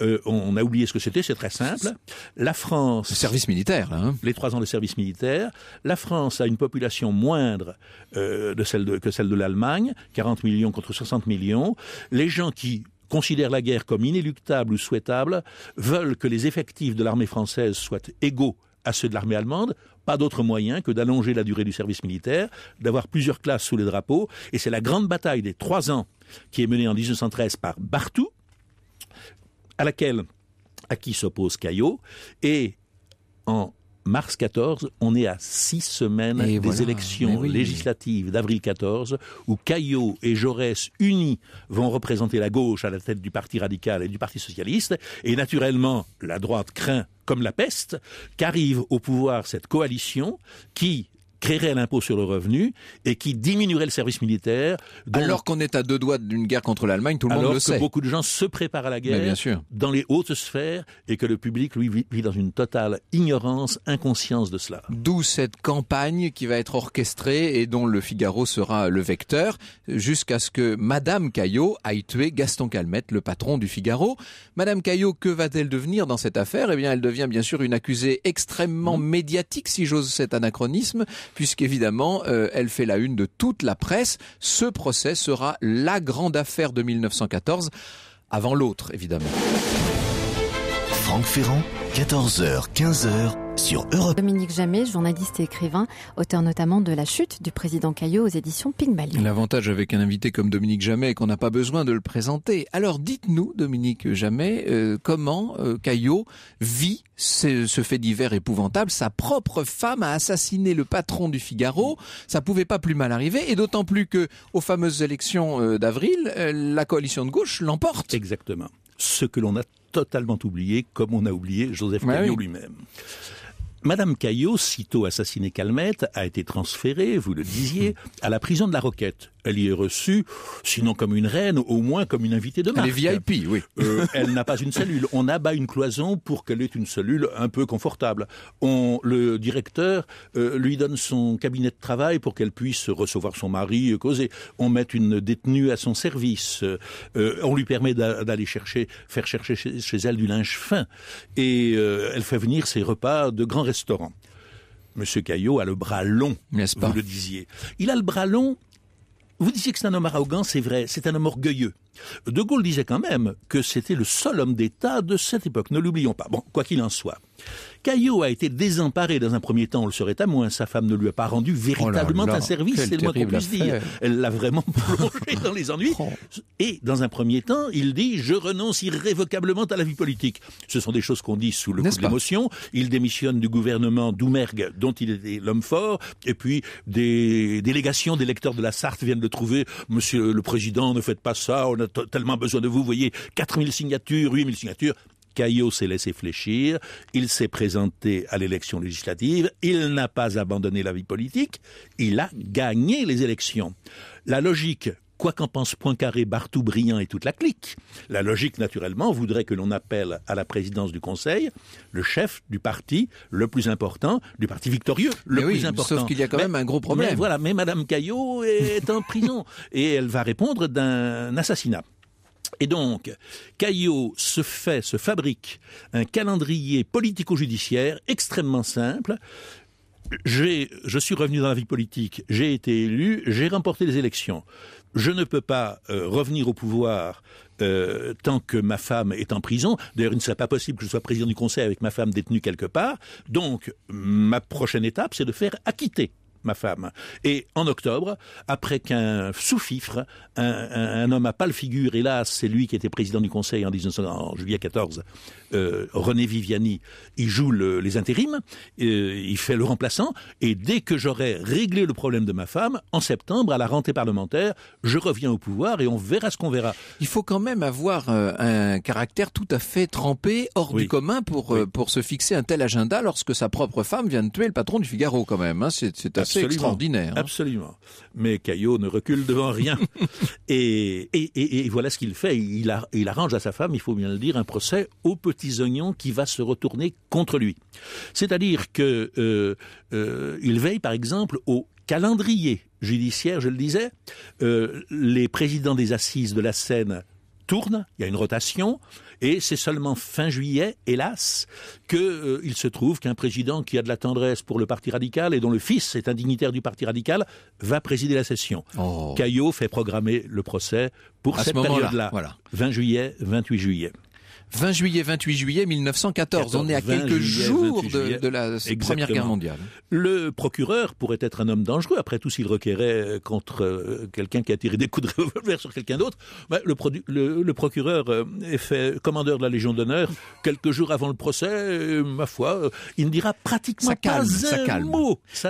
Euh, on a oublié ce que c'était, c'est très simple. La France... Le service militaire, hein. Les trois ans de service militaire. La France a une population moindre euh, de celle que celle de l'Allemagne, 40 millions contre 60 millions. Les gens qui considèrent la guerre comme inéluctable ou souhaitable veulent que les effectifs de l'armée française soient égaux à ceux de l'armée allemande, pas d'autre moyen que d'allonger la durée du service militaire, d'avoir plusieurs classes sous les drapeaux, et c'est la grande bataille des trois ans qui est menée en 1913 par Bartou, à laquelle, à qui s'oppose Caillot, et en mars 14, on est à six semaines des élections législatives d'avril 14, où Caillot et Jaurès unis vont représenter la gauche à la tête du Parti radical et du Parti socialiste, et naturellement, la droite craint comme la peste, qu'arrive au pouvoir cette coalition qui, créerait l'impôt sur le revenu et qui diminuerait le service militaire. Alors qu'on est à deux doigts d'une guerre contre l'Allemagne, tout le monde le sait. Alors que beaucoup de gens se préparent à la guerre bien sûr. dans les hautes sphères et que le public, lui, vit dans une totale ignorance, inconscience de cela. D'où cette campagne qui va être orchestrée et dont le Figaro sera le vecteur jusqu'à ce que Madame Caillot aille tuer Gaston Calmette, le patron du Figaro. Madame Caillot, que va-t-elle devenir dans cette affaire Eh bien, elle devient bien sûr une accusée extrêmement mmh. médiatique, si j'ose cet anachronisme, puisqu'évidemment, euh, elle fait la une de toute la presse. Ce procès sera la grande affaire de 1914, avant l'autre, évidemment. Franck Ferrand, 14h, 15h sur Dominique Jamais, journaliste et écrivain, auteur notamment de La chute du président Caillot aux éditions Pygmalion. L'avantage avec un invité comme Dominique Jamais est qu'on n'a pas besoin de le présenter. Alors dites-nous, Dominique Jamais, euh, comment euh, Caillot vit ce, ce, fait divers épouvantable. Sa propre femme a assassiné le patron du Figaro. Ça pouvait pas plus mal arriver, et d'autant plus que aux fameuses élections euh, d'avril, la coalition de gauche l'emporte. Exactement. Ce que l'on a totalement oublié, comme on a oublié Joseph bah Caillot lui-même. Madame Caillot, sitôt assassinée Calmette, a été transférée, vous le disiez, à la prison de la Roquette. Elle y est reçue, sinon comme une reine, au moins comme une invitée de marque. Elle est VIP, oui. Euh, elle n'a pas une cellule. On abat une cloison pour qu'elle ait une cellule un peu confortable. On, le directeur euh, lui donne son cabinet de travail pour qu'elle puisse recevoir son mari, euh, causer. On met une détenue à son service. on lui permet d'aller chercher, faire chercher chez, elle du linge fin. Et elle fait venir ses repas de grands restaurants restaurant. Monsieur Caillot a le bras long, n'est-ce pas Vous le disiez. Il a le bras long. Vous disiez que c'est un homme arrogant, c'est vrai. C'est un homme orgueilleux. De Gaulle disait quand même que c'était le seul homme d'État de cette époque, ne l'oublions pas. Bon, quoi qu'il en soit. Caillot a été désemparé dans un premier temps, on le serait à moins, sa femme ne lui a pas rendu oh véritablement un service, c'est le moins qu'on puisse dire. Elle l'a vraiment *laughs* plongé dans les ennuis. Oh. Et dans un premier temps, il dit « je renonce irrévocablement à la vie politique ». Ce sont des choses qu'on dit sous le coup de l'émotion. Il démissionne du gouvernement d'Oumergue, dont il était l'homme fort, et puis des délégations d'électeurs de la Sarthe viennent le trouver « Monsieur le Président, ne faites pas ça, on a a tellement besoin de vous. Vous voyez, 4000 signatures, 8000 signatures. Caillot s'est laissé fléchir, il s'est présenté à l'élection législative, il n'a pas abandonné la vie politique, il a gagné les élections. La logique quoi qu'en pense Poincaré, Bartou, Briand et toute la clique, la logique naturellement voudrait que l'on appelle à la présidence du Conseil le chef du parti le plus important, du parti victorieux le plus important. Sauf qu'il y a quand même un gros problème. Mais voilà, mais Madame Caillot est en prison *laughs* et elle va répondre d'un assassinat. Et donc, Caillot se fait, se fabrique un calendrier politico-judiciaire extrêmement simple je suis revenu dans la vie politique, j'ai été élu, j'ai remporté les élections. Je ne peux pas euh, revenir au pouvoir euh, tant que ma femme est en prison. D'ailleurs, il ne serait pas possible que je sois président du Conseil avec ma femme détenue quelque part. Donc, ma prochaine étape, c'est de faire acquitter ma femme. Et en octobre, après qu'un sous-fifre, un, homme à pâle figure, hélas, c'est lui qui était président du Conseil en, 19, juillet 14, euh, René Viviani, il joue les intérims, euh, il fait le remplaçant, et dès que j'aurai réglé le problème de ma femme, en septembre, à la rentrée parlementaire, je reviens au pouvoir et on verra ce qu'on verra. Il faut quand même avoir euh, un caractère tout à fait trempé, hors du commun, pour, pour se fixer un tel agenda lorsque sa propre femme vient de tuer le patron du Figaro quand même. Hein. C'est ah, assez extraordinaire. Hein. Absolument. Mais Caillot ne recule devant rien. *laughs* et, voilà ce qu'il fait. Il, arrange à sa femme, il faut bien le dire, un procès aux petits oignons qui va se retourner contre lui. C'est-à-dire qu'il euh, euh, veille, par exemple, au calendrier judiciaire, je le disais. Euh, les présidents des assises de la Seine tournent, il y a une rotation. Et c'est seulement fin juillet, hélas, qu'il euh, se trouve qu'un président qui a de la tendresse pour le Parti radical et dont le fils est un dignitaire du Parti radical va présider la session. Oh. Caillot fait programmer le procès pour cette période-là. Voilà. 20 juillet, 28 juillet. 20 juillet, 28 juillet 1914. on est à quelques jours de, la Première Guerre mondiale. Le procureur pourrait être un homme dangereux. Après tout, s'il requérait euh, contre euh, quelqu'un qui a tiré des coups de *laughs* revolver sur quelqu'un d'autre, bah, le, procureur euh, est fait commandeur de la Légion d'honneur quelques jours avant le procès. ma foi, il ne dira pratiquement pas un mot. Ça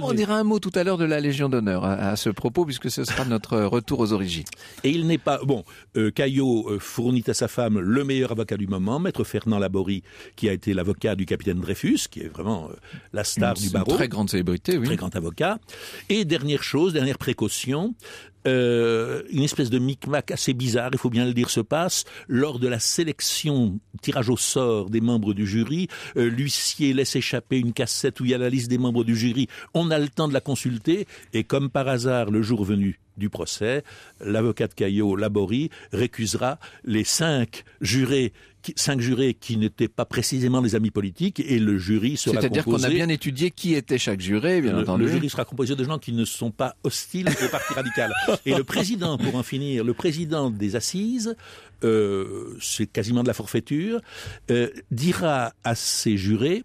on, dira un mot tout à l'heure de la Légion d'honneur à, ce propos, puisque ce sera notre retour aux origines. Et il n'est pas bon. Caillot fournit à sa femme le meilleur à du moment, maître Fernand Laborie, qui a été l'avocat du capitaine Dreyfus, qui est vraiment euh, la star du barreau. très grande célébrité, oui. Très grand avocat. Et dernière chose, dernière précaution, euh, une espèce de micmac assez bizarre, il faut bien le dire, se passe. Lors de la sélection, tirage au sort des membres du jury, euh, l'huissier laisse échapper une cassette où il y a la liste des membres du jury. On a le temps de la consulter et comme par hasard, le jour venu du procès, l'avocat de Caillot, Laborie, récusera les cinq jurés cinq jurés qui n'étaient pas précisément des amis politiques et le jury sera composé... C'est-à-dire qu'on a bien étudié qui était chaque juré, bien Le jury sera composé de gens qui ne sont pas hostiles au parti radical. Et le président, pour en finir, le président des assises euh, c'est quasiment de la forfaiture, euh, dira à ses jurés,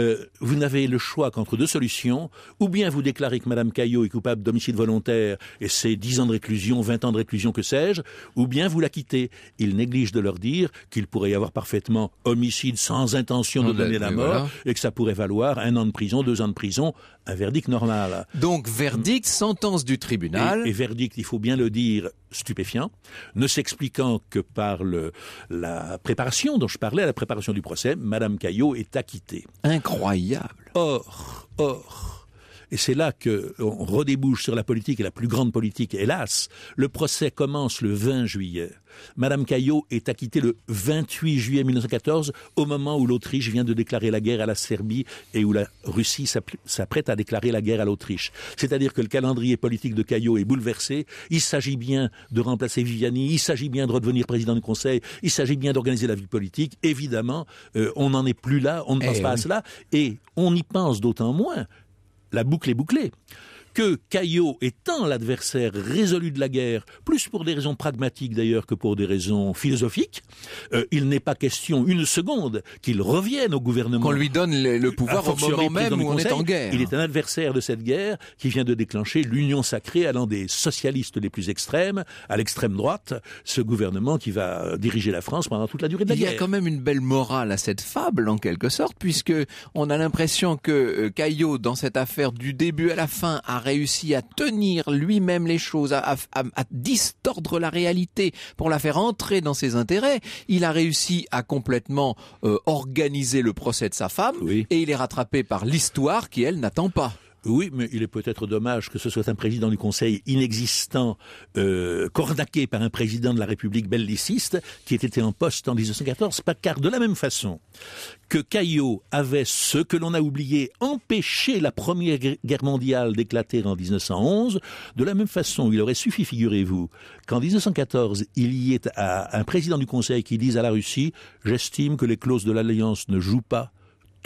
euh, vous n'avez le choix qu'entre deux solutions, ou bien vous déclarez que Madame Caillot est coupable d'homicide volontaire et c'est dix ans de réclusion, 20 ans de réclusion, que sais-je, ou bien vous la quittez. Il néglige de leur dire qu'il pourrait y avoir parfaitement homicide sans intention de ah ben, donner la mort et que ça pourrait valoir un an de prison, deux ans de prison, un verdict normal. Donc verdict, sentence du tribunal. Et, verdict, il faut bien le dire, stupéfiant, ne s'expliquant que par le, la préparation dont je parlais, la préparation du procès, Madame Caillot est acquittée. Incroyable. Or, or, et c'est là que euh, on redébouche sur la politique et la plus grande politique, hélas. Le procès commence le 20 juillet. Madame Caillot est acquittée le 28 juillet 1914, au moment où l'Autriche vient de déclarer la guerre à la Serbie et où la Russie s'apprête à déclarer la guerre à l'Autriche. C'est-à-dire que le calendrier politique de Caillot est bouleversé. Il s'agit bien de remplacer Viviani, il s'agit bien de redevenir président du Conseil, il s'agit bien d'organiser la vie politique. Évidemment, euh, on n'en est plus là, on ne pense eh pas à cela, et on y pense d'autant moins la boucle est bouclée que Caillot étant l'adversaire résolu de la guerre, plus pour des raisons pragmatiques d'ailleurs que pour des raisons philosophiques, euh, il n'est pas question une seconde qu'il revienne au gouvernement. Qu'on lui donne le, pouvoir au moment même où on est en guerre. Il est un adversaire de cette guerre qui vient de déclencher l'union sacrée allant des socialistes les plus extrêmes à l'extrême droite, ce gouvernement qui va diriger la France pendant toute la durée de la guerre. Il y a quand même une belle morale à cette fable en quelque sorte, puisque on a l'impression que euh, Caillot, dans cette affaire du début à la fin, a réussi à tenir lui-même les choses, à, distordre la réalité pour la faire entrer dans ses intérêts. Il a réussi à complètement euh, organiser le procès de sa femme et il est rattrapé par l'histoire qui, elle, n'attend pas. Oui, mais il est peut-être dommage que ce soit un président du Conseil inexistant, euh, par un président de la République belliciste, qui été en poste en 1914, car de la même façon que Caillot avait ce que l'on a oublié empêché la Première Guerre mondiale d'éclater en 1911, de la même façon, il aurait suffi, figurez-vous, qu'en 1914, il y ait un président du Conseil qui dise à la Russie, j'estime que les clauses de l'Alliance ne jouent pas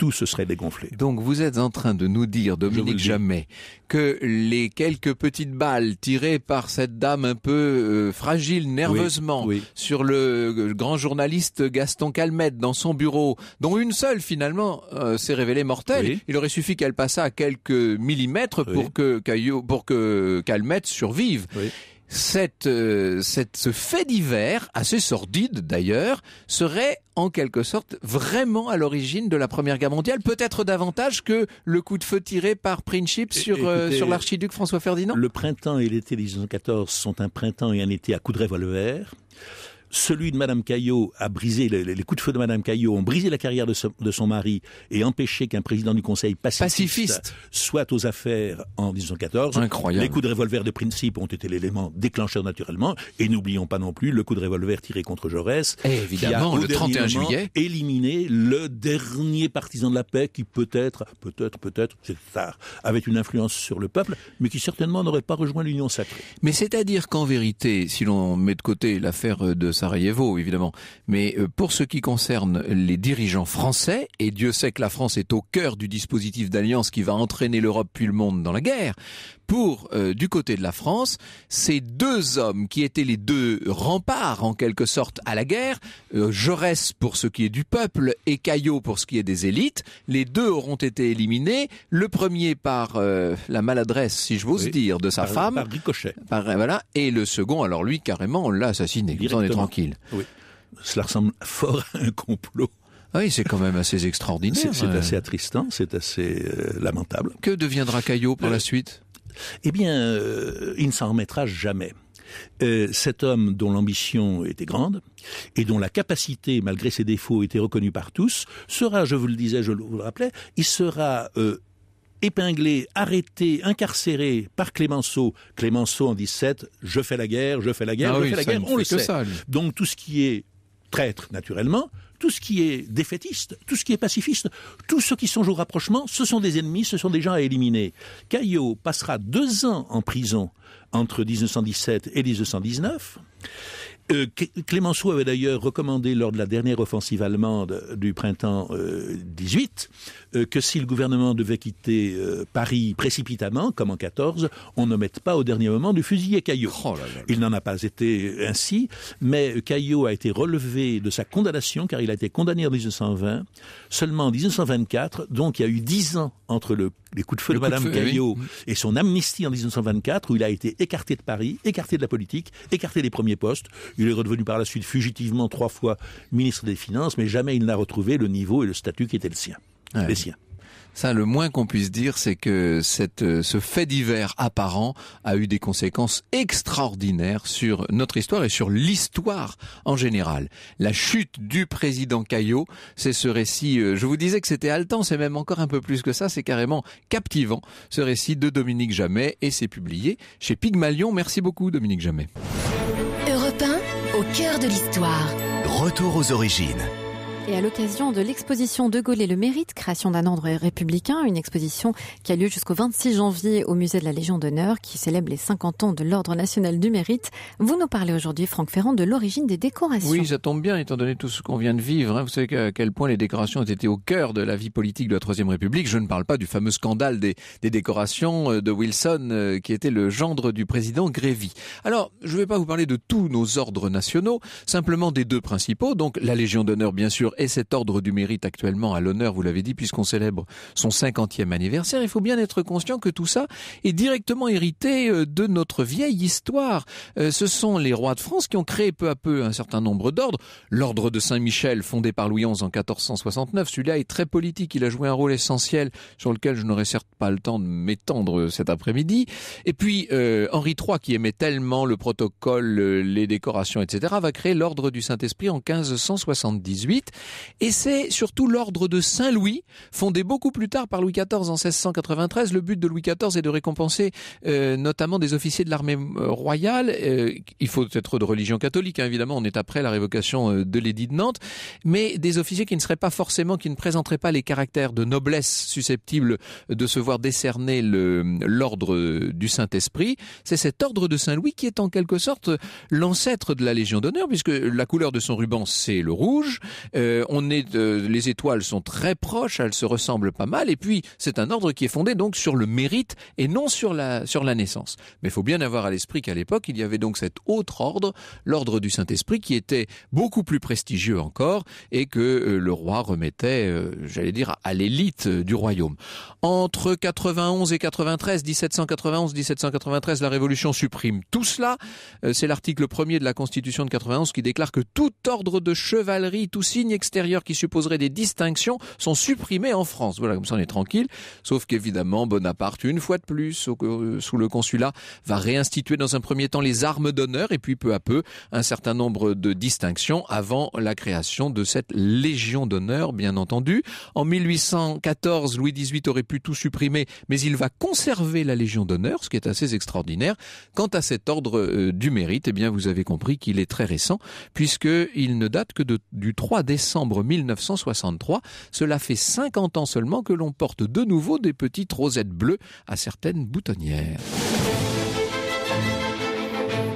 tout se serait dégonflé. Donc vous êtes en train de nous dire, Dominique Jamais, que les quelques petites balles tirées par cette dame un peu euh, fragile, nerveusement, sur le euh, grand journaliste Gaston Calmette dans son bureau, dont une seule finalement euh, s'est révélée mortelle, il aurait suffi qu'elle passât à quelques millimètres pour que pour que Calmette survive cette, euh, cette, ce fait divers, assez sordide d'ailleurs, serait en quelque sorte vraiment à l'origine de la Première Guerre mondiale, peut-être davantage que le coup de feu tiré par Principe sur, euh, sur l'archiduc François Ferdinand Le printemps et l'été 1914 sont un printemps et un été à de valvert celui de Madame Caillot a brisé, les, coups de feu de Madame Caillot ont brisé la carrière de, son mari et empêché qu'un président du Conseil pacifiste, soit aux affaires en 1914. Incroyable. Les coups de revolver de principe ont été l'élément déclencheur naturellement. Et n'oublions pas non plus le coup de revolver tiré contre Jaurès. Et eh, évidemment, le 31 juillet. Éliminé le dernier partisan de la paix qui peut-être, peut-être, peut-être, c'est tard, avait une influence sur le peuple, mais qui certainement n'aurait pas rejoint l'Union sacrée. Mais c'est-à-dire qu'en vérité, si l'on met de côté l'affaire de Sarajevo, évidemment. Mais euh, pour ce qui concerne les dirigeants français, et Dieu sait que la France est au cœur du dispositif d'alliance qui va entraîner l'Europe puis le monde dans la guerre, pour, euh, du côté de la France, ces deux hommes qui étaient les deux remparts, en quelque sorte, à la guerre, euh, Jaurès pour ce qui est du peuple et Caillot pour ce qui est des élites, les deux auront été éliminés, le premier par euh, la maladresse, si je vous oui, dire, de sa femme. Par ricochet. voilà, et le second, alors lui, carrément, on l'a assassiné. Vous est tranquille. Cela ressemble fort à un complot. Oui, c'est quand même assez extraordinaire. C'est hein. assez attristant, c'est assez lamentable. Que deviendra Caillot pour la suite eh bien, euh, il ne s'en remettra jamais. Euh, cet homme dont l'ambition était grande et dont la capacité, malgré ses défauts, était reconnue par tous, sera, je vous le disais, je vous le rappelais, il sera euh, épinglé, arrêté, incarcéré par Clémenceau. Clémenceau en 17, je fais la guerre, je fais la guerre, ah je fais la guerre, on le sait. Donc tout ce qui est traître, naturellement, tout ce qui est défaitiste, tout ce qui est pacifiste, tous ceux qui sont au rapprochement, ce sont des ennemis, ce sont des gens à éliminer. Caillot passera deux ans en prison entre 1917 et 1919. Euh, Clémenceau avait d'ailleurs recommandé lors de la dernière offensive allemande euh, du printemps 18 euh, que si le gouvernement devait quitter Paris précipitamment, comme en 14, on ne mette pas au dernier moment du fusil et Caillot. Oh il n'en a pas été ainsi, mais Caillot a été relevé de sa condamnation car il a été condamné en 1920, seulement en 1924, donc il y a eu dix ans entre le les coups de feu de Madame Caillot et son amnistie en 1924 où il a été écarté de Paris, écarté de la politique, écarté des premiers postes. Il est redevenu par la suite fugitivement trois fois ministre des Finances, mais jamais il n'a retrouvé le niveau et le statut qui étaient le sien, les siens. Ça, le moins qu'on puisse dire, c'est que euh, ce fait divers apparent a eu des conséquences extraordinaires sur notre histoire et sur l'histoire en général. La chute du président Caillot, c'est ce récit, euh, je vous disais que c'était haletant, c'est même encore un peu plus que ça, c'est carrément captivant, ce récit de Dominique Jamais, et c'est publié chez Pygmalion. Merci beaucoup Dominique Jamais. Europe au cœur de l'histoire. Retour aux origines. Et à l'occasion de l'exposition De Gaulle et le mérite, création d'un ordre républicain, une exposition qui a lieu jusqu'au 26 janvier au musée de la Légion d'honneur, qui célèbre les 50 ans de l'ordre national du mérite, vous nous parlez aujourd'hui, Franck Ferrand, de l'origine des décorations. Oui, ça tombe bien, étant donné tout ce qu'on vient de vivre. Hein. vous savez à quel point les décorations ont été au cœur de la vie politique de la Troisième République. Je ne parle pas du fameux scandale des, décorations euh, de Wilson, euh, qui était le gendre du président Grévy. Alors, je ne vais pas vous parler de tous nos ordres nationaux, simplement des deux principaux, donc la Légion d'honneur, bien sûr, et cet ordre du mérite actuellement à l'honneur, vous l'avez dit, puisqu'on célèbre son 50e anniversaire, il faut bien être conscient que tout ça est directement hérité euh, de notre vieille histoire. Euh, ce sont les rois de France qui ont créé peu à peu un certain nombre d'ordres. L'ordre de Saint-Michel, fondé par Louis XI en 1469, celui-là est très politique, il a joué un rôle essentiel sur lequel je n'aurai certes pas le temps de m'étendre euh, cet après-midi. Et puis Henri III, qui aimait tellement le protocole, les décorations, etc., va créer l'ordre du Saint-Esprit en 1578. Et c'est surtout l'ordre de Saint-Louis, fondé beaucoup plus tard par Louis XIV en 1693. Le but de Louis XIV est de récompenser euh, notamment des officiers de l'armée euh, royale. Euh, il faut être de religion catholique, hein, évidemment, on est après la révocation de l'édit de Nantes, mais des officiers qui ne seraient pas forcément, qui ne présenteraient pas les caractères de noblesse susceptibles de se voir décerner l'ordre du Saint-Esprit. C'est cet ordre de Saint-Louis qui est en quelque sorte l'ancêtre de la Légion d'honneur, puisque la couleur de son ruban, c'est le rouge. Euh, on est, les étoiles sont très proches, elles se ressemblent pas mal. Et puis, c'est un ordre qui est fondé donc sur le mérite et non sur la, sur la naissance. Mais il faut bien avoir à l'esprit qu'à l'époque, il y avait donc cet autre ordre, l'ordre du Saint-Esprit, qui était beaucoup plus prestigieux encore et que euh, le roi remettait, euh, j'allais dire, à l'élite du royaume. Entre 91 et 93, 1791-1793, la Révolution supprime tout cela. c'est l'article premier de la Constitution de 91 qui déclare que tout ordre de chevalerie, tout signe extérieures qui supposeraient des distinctions sont supprimées en France. Voilà, comme ça on est tranquille. Sauf qu'évidemment, Bonaparte, une fois de plus, euh, sous le consulat, va réinstituer dans un premier temps les armes d'honneur et puis peu à peu un certain nombre de distinctions avant la création de cette Légion d'honneur, bien entendu. En 1814, Louis XVIII aurait pu tout supprimer, mais il va conserver la Légion d'honneur, ce qui est assez extraordinaire. Quant à cet ordre euh, du mérite, eh bien, vous avez compris qu'il est très récent, puisqu'il ne date que du 3 décembre 1963. Cela fait 50 ans seulement que l'on porte de nouveau des petites rosettes bleues à certaines boutonnières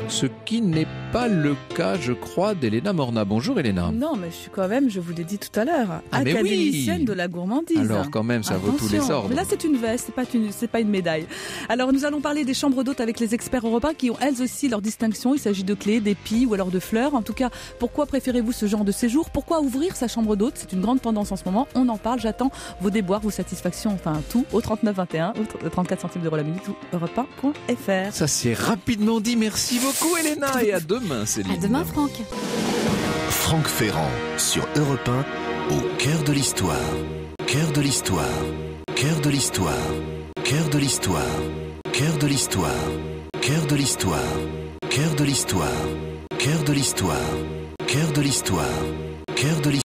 ce qui n'est pas le cas, je crois, d'Elena Morna. Bonjour Elena. Non, mais je suis quand même, je vous l'ai dit tout à l'heure, ah, académicienne oui de la gourmandise. Alors quand même, ça vaut tous les ordres. Mais là, c'est une veste, c'est pas une, pas une médaille. Alors nous allons parler des chambres d'hôtes avec les experts européens qui ont elles aussi leur distinction. Il s'agit de clés, d'épis ou alors de fleurs. En tout cas, pourquoi préférez-vous ce genre de séjour Pourquoi ouvrir sa chambre d'hôtes C'est une grande tendance en ce moment. On en parle. J'attends vos déboires, vos satisfactions, enfin tout au 39 21 34 centimes de la minute ou Ça c'est rapidement dit. Merci beaucoup. Coucou Elena et à demain Céline. À demain Franck. Franck Ferrand sur Europe 1 au cœur de l'histoire. Cœur de l'histoire. Cœur de l'histoire. Cœur de l'histoire. Cœur de l'histoire. Cœur de l'histoire. Cœur de l'histoire. Cœur de l'histoire. Cœur de l'histoire. Cœur de l'histoire.